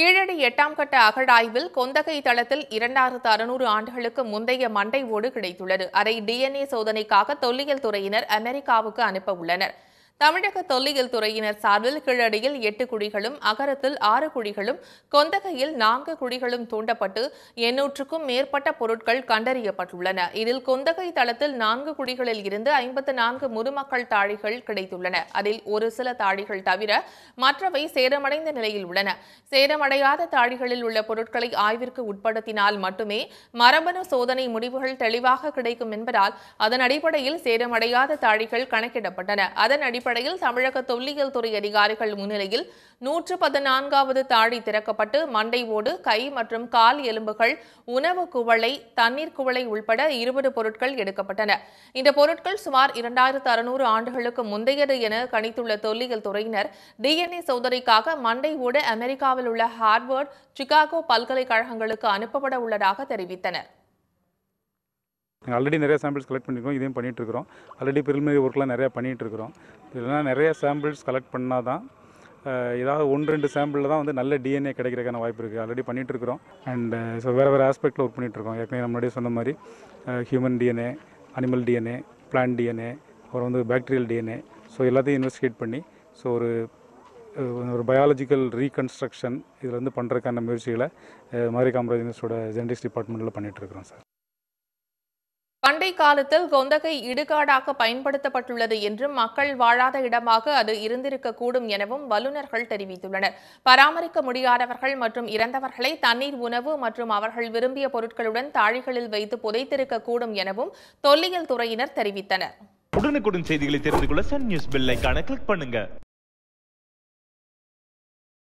கீழடி எட்டாம் கட்ட அகழாய்வில் கொந்தகை தளத்தில் இரண்டாயிரத்து அறுநூறு ஆண்டுகளுக்கு முந்தைய மண்டை ஓடு கிடைத்துள்ளது அதை டிஎன்ஏ சோதனைக்காக தொல்லியல் துறையினர் அமெரிக்காவுக்கு அனுப்ப உள்ளனர் தமிழக தொல்லியல் துறையினர் சார்பில் கீழடியில் எட்டு குழிகளும் அகரத்தில் ஆறு குழிகளும் கொந்தகையில் நான்கு குழிகளும் தூண்டப்பட்டு எண்ணூற்றுக்கும் மேற்பட்ட பொருட்கள் கண்டறியப்பட்டுள்ளன இதில் கொந்தகை தளத்தில் நான்கு குழிகளில் இருந்து ஐம்பத்து நான்கு முதுமக்கள் தாழிகள் கிடைத்துள்ளன அதில் ஒரு சில தாழிகள் தவிர மற்றவை சேதமடைந்த நிலையில் உள்ளன சேதமடையாத தாழிகளில் உள்ள பொருட்களை ஆய்விற்கு உட்படுத்தினால் மட்டுமே மரபணு சோதனை முடிவுகள் தெளிவாக கிடைக்கும் என்பதால் அதன் அடிப்படையில் சேதமடையாத தாழிகள் கணக்கிடப்பட்டன அதன் அடிப்படையில் அடிப்படையில் தமிழக தொல்லியல் துறை அதிகாரிகள் முன்னிலையில் நூற்று பதினான்காவது தாழி திறக்கப்பட்டு மண்டை ஓடு கை மற்றும் கால் எலும்புகள் உணவு குவளை தண்ணீர் குவளை உள்பட இருபது பொருட்கள் எடுக்கப்பட்டன இந்த பொருட்கள் சுமார் இரண்டாயிரத்து அறுநூறு ஆண்டுகளுக்கு முந்தையது என கணித்துள்ள தொல்லியல் துறையினர் டிஎன்ஏ சோதனைக்காக மண்டை ஓடு அமெரிக்காவில் உள்ள ஹார்வர்ட் சிகாகோ பல்கலைக்கழகங்களுக்கு அனுப்பப்பட உள்ளதாக தெரிவித்தனர் நாங்கள் ஆல்ரெடி நிறைய சாம்பிள்ஸ் கலெக்ட் பண்ணியிருக்கோம் இதையும் பண்ணிகிட்ருக்கிறோம் ஆல்ரெடி பிரிலிமினரி ஒர்க்லாம் நிறையா பண்ணிகிட்ருக்கிறோம் இதெல்லாம் நிறைய சாம்பிள்ஸ் கலெக்ட் பண்ணால் தான் ஏதாவது ஒன்று ரெண்டு சாம்பிளில் தான் வந்து நல்ல டிஎன்ஏ கிடைக்கிறதுக்கான வாய்ப்பு இருக்குது ஆல்ரெடி பண்ணிகிட்ருக்கிறோம் அண்ட் ஸோ வேறு வேறு ஆஸ்பெக்டில் ஒர்க் பண்ணிகிட்ருக்கோம் ஏற்கனவே நம்மளுடைய சொன்ன மாதிரி human DNA animal DNA plant DNA அப்புறம் வந்து பேக்டீரியல் டிஎன்ஏ ஸோ எல்லாத்தையும் இன்வெஸ்டிகேட் பண்ணி ஸோ ஒரு ஒரு பயாலஜிக்கல் ரீகன்ஸ்ட்ரக்ஷன் இதில் வந்து பண்ணுறதுக்கான முயற்சிகளை மாரி காமராஜ் யூனிவர்சிட்டியோட ஜெனடிக்ஸ் டிபார்ட்மெண்ட்டில் இருக்கிறோம் சார் பண்டை காலத்தில் கொந்தகை இடுகாடாக பயன்படுத்தப்பட்டுள்ளது என்றும் மக்கள் வாழாத இடமாக அது இருந்திருக்கக்கூடும் எனவும் வல்லுநர்கள் தெரிவித்துள்ளனர் பராமரிக்க முடியாதவர்கள் மற்றும் இறந்தவர்களை தண்ணீர் உணவு மற்றும் அவர்கள் விரும்பிய பொருட்களுடன் தாழிகளில் வைத்து புதைத்திருக்கக்கூடும் எனவும் தொல்லியல் துறையினர் தெரிவித்தனர் உடனுக்குடன் செய்திகளை தெரிந்து கொள்ள சன் நியூஸ் கிளிக்